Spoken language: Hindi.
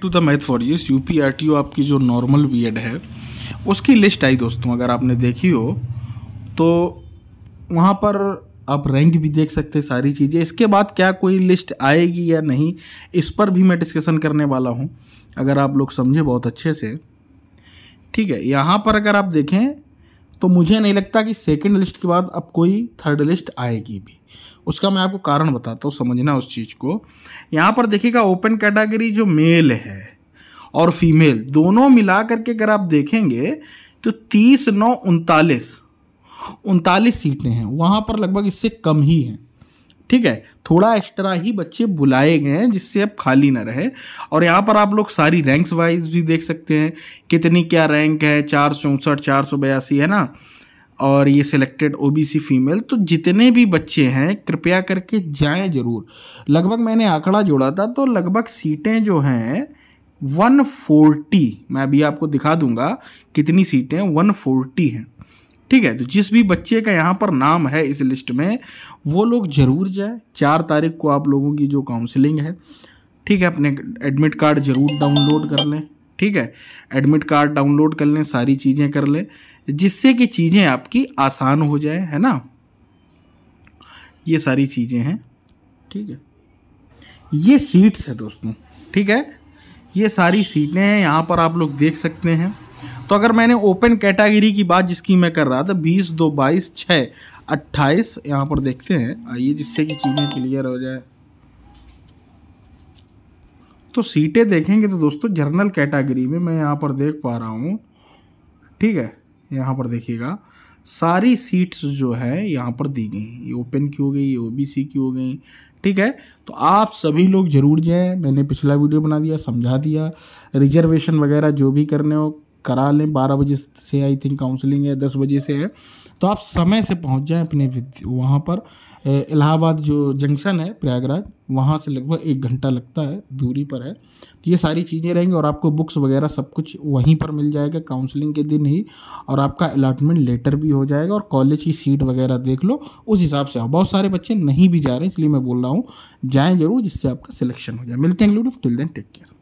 to the math for use U P R T O आपकी जो नॉर्मल बी एड है उसकी लिस्ट आई दोस्तों अगर आपने देखी हो तो वहाँ पर आप रैंक भी देख सकते सारी चीज़ें इसके बाद क्या कोई लिस्ट आएगी या नहीं इस पर भी मैं डिस्कशन करने वाला हूँ अगर आप लोग समझे बहुत अच्छे से ठीक है यहाँ पर अगर आप देखें तो मुझे नहीं लगता कि सेकंड लिस्ट के बाद अब कोई थर्ड लिस्ट आएगी भी उसका मैं आपको कारण बताता हूँ समझना उस चीज़ को यहाँ पर देखिएगा ओपन कैटेगरी जो मेल है और फीमेल दोनों मिला करके अगर आप देखेंगे तो तीस नौ उनतालीस उनतालीस सीटें हैं वहाँ पर लगभग इससे कम ही हैं ठीक है थोड़ा एक्स्ट्रा ही बच्चे बुलाए गए हैं जिससे अब खाली ना रहे और यहाँ पर आप लोग सारी रैंक्स वाइज भी देख सकते हैं कितनी क्या रैंक है चार सौ चार सौ बयासी है ना और ये सिलेक्टेड ओबीसी फीमेल तो जितने भी बच्चे हैं कृपया करके जाएं ज़रूर लगभग मैंने आंकड़ा जोड़ा था तो लगभग सीटें जो हैं वन मैं अभी आपको दिखा दूंगा कितनी सीटें वन हैं ठीक है तो जिस भी बच्चे का यहाँ पर नाम है इस लिस्ट में वो लोग ज़रूर जाए चार तारीख को आप लोगों की जो काउंसलिंग है ठीक है अपने एडमिट कार्ड ज़रूर डाउनलोड कर लें ठीक है एडमिट कार्ड डाउनलोड कर लें सारी चीज़ें कर लें जिससे कि चीज़ें आपकी आसान हो जाए है ना ये सारी चीज़ें हैं ठीक है ये सीट्स है दोस्तों ठीक है ये सारी सीटें हैं यहाँ पर आप लोग देख सकते हैं तो अगर मैंने ओपन कैटेगरी की बात जिसकी मैं कर रहा था बीस दो बाईस छः अट्ठाईस यहाँ पर देखते हैं आइए जिससे कि चीज़ें क्लियर हो जाए तो सीटें देखेंगे तो दोस्तों जर्नल कैटेगरी में मैं यहाँ पर देख पा रहा हूँ ठीक है यहाँ पर देखिएगा सारी सीट्स जो है यहाँ पर दी गई ये ओपन की हो गई ये ओबीसी की हो गई ठीक है तो आप सभी लोग ज़रूर जाएँ मैंने पिछला वीडियो बना दिया समझा दिया रिजर्वेशन वगैरह जो भी करने हो करा लें बारह बजे से आई थिंक काउंसलिंग है दस बजे से है तो आप समय से पहुंच जाएं अपने वहाँ पर इलाहाबाद जो जंक्शन है प्रयागराज वहाँ से लगभग एक घंटा लगता है दूरी पर है तो ये सारी चीज़ें रहेंगी और आपको बुक्स वगैरह सब कुछ वहीं पर मिल जाएगा काउंसलिंग के दिन ही और आपका अलाटमेंट लेटर भी हो जाएगा और कॉलेज की सीट वगैरह देख लो उस हिसाब से आओ बहुत सारे बच्चे नहीं भी जा रहे इसलिए मैं बोल रहा हूँ जाएँ ज़रूर जिससे आपका सिलेक्शन हो जाए मिलते हैं टिल देन टेक केयर